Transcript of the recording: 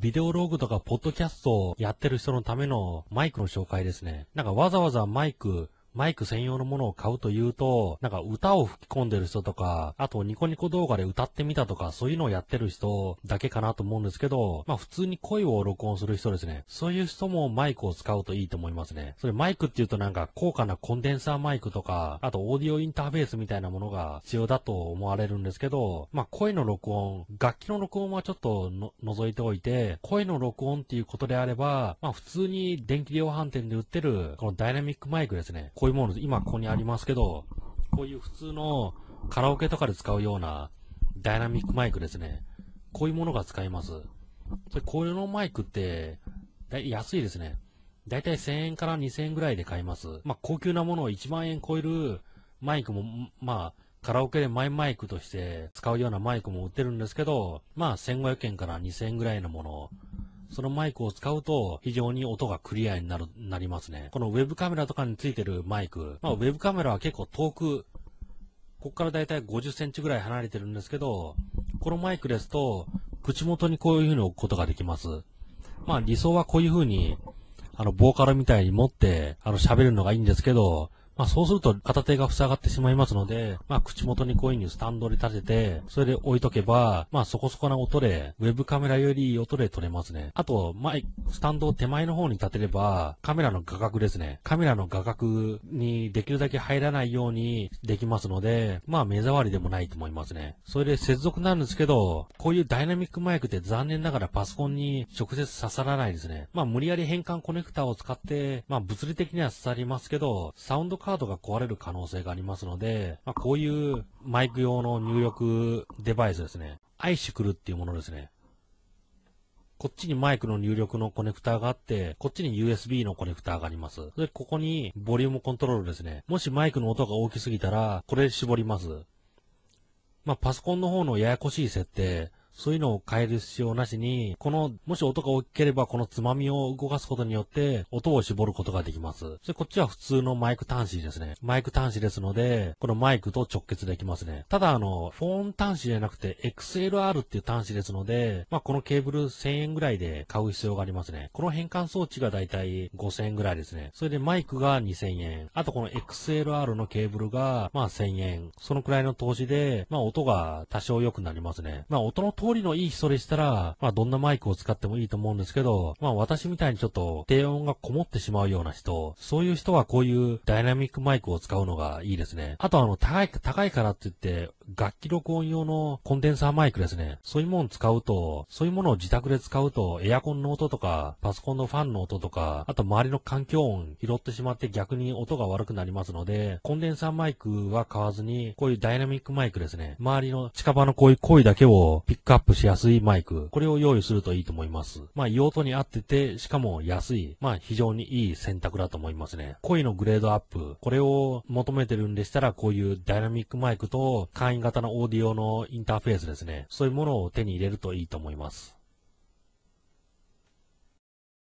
ビデオログとかポッドキャストをやってる人のためのマイクの紹介ですね。なんかわざわざマイクマイク専用のものを買うというと、なんか歌を吹き込んでる人とか、あとニコニコ動画で歌ってみたとか、そういうのをやってる人だけかなと思うんですけど、まあ普通に声を録音する人ですね。そういう人もマイクを使うといいと思いますね。それマイクって言うとなんか高価なコンデンサーマイクとか、あとオーディオインターフェースみたいなものが必要だと思われるんですけど、まあ声の録音、楽器の録音はちょっとの覗いておいて、声の録音っていうことであれば、まあ普通に電気量販店で売ってるこのダイナミックマイクですね。こういうもの、今ここにありますけど、こういう普通のカラオケとかで使うようなダイナミックマイクですね。こういうものが使えます。それこういうのマイクって、だい安いですね。だいたい1000円から2000円ぐらいで買えます。まあ、高級なものを1万円超えるマイクも、まあ、カラオケでマイマイクとして使うようなマイクも売ってるんですけど、まあ、1500円から2000円ぐらいのものそのマイクを使うと非常に音がクリアになる、なりますね。このウェブカメラとかについてるマイク、まあウェブカメラは結構遠く、こっからだいたい50センチぐらい離れてるんですけど、このマイクですと、口元にこういう風に置くことができます。まあ理想はこういう風に、あの、ボーカルみたいに持って、あの、喋るのがいいんですけど、まあそうすると片手が塞がってしまいますので、まあ口元にコインにスタンドで立てて、それで置いとけば、まあそこそこな音で、ウェブカメラよりいい音で撮れますね。あと、あ、スタンドを手前の方に立てれば、カメラの画角ですね。カメラの画角にできるだけ入らないようにできますので、まあ目障りでもないと思いますね。それで接続なんですけど、こういうダイナミックマイクって残念ながらパソコンに直接刺さらないですね。まあ無理やり変換コネクタを使って、まあ物理的には刺さりますけど、サウンドカードが壊れる可能性がありますので、まあ、こういうマイク用の入力デバイスですね。アイシクルっていうものですね。こっちにマイクの入力のコネクターがあって、こっちに USB のコネクターがあります。で、ここにボリュームコントロールですね。もしマイクの音が大きすぎたら、これ絞ります。まあ、パソコンの方のややこしい設定、そういうのを変える必要なしに、この、もし音が大きければ、このつまみを動かすことによって、音を絞ることができます。そてこっちは普通のマイク端子ですね。マイク端子ですので、このマイクと直結できますね。ただ、あの、フォーン端子じゃなくて、XLR っていう端子ですので、まあ、このケーブル1000円ぐらいで買う必要がありますね。この変換装置がだいたい5000円ぐらいですね。それでマイクが2000円。あとこの XLR のケーブルが、まあ、1000円。そのくらいの投資で、まあ、音が多少良くなりますね。まあ、音の投通りのいい人でしたら、まあどんなマイクを使ってもいいと思うんですけど、まあ私みたいにちょっと低音がこもってしまうような人、そういう人はこういうダイナミックマイクを使うのがいいですね。あとあの、高い、高いからって言って、楽器録音用のコンデンサーマイクですね。そういうもの使うと、そういうものを自宅で使うと、エアコンの音とか、パソコンのファンの音とか、あと周りの環境音拾ってしまって逆に音が悪くなりますので、コンデンサーマイクは買わずに、こういうダイナミックマイクですね。周りの近場のこういう声だけをピックアップップしやすいマイク、これを用意するといいと思います。まあ、用途に合ってて、しかも安い、まあ、非常にいい選択だと思いますね。声のグレードアップ、これを求めてるんでしたら、こういうダイナミックマイクと、簡易型のオーディオのインターフェースですね。そういうものを手に入れるといいと思います。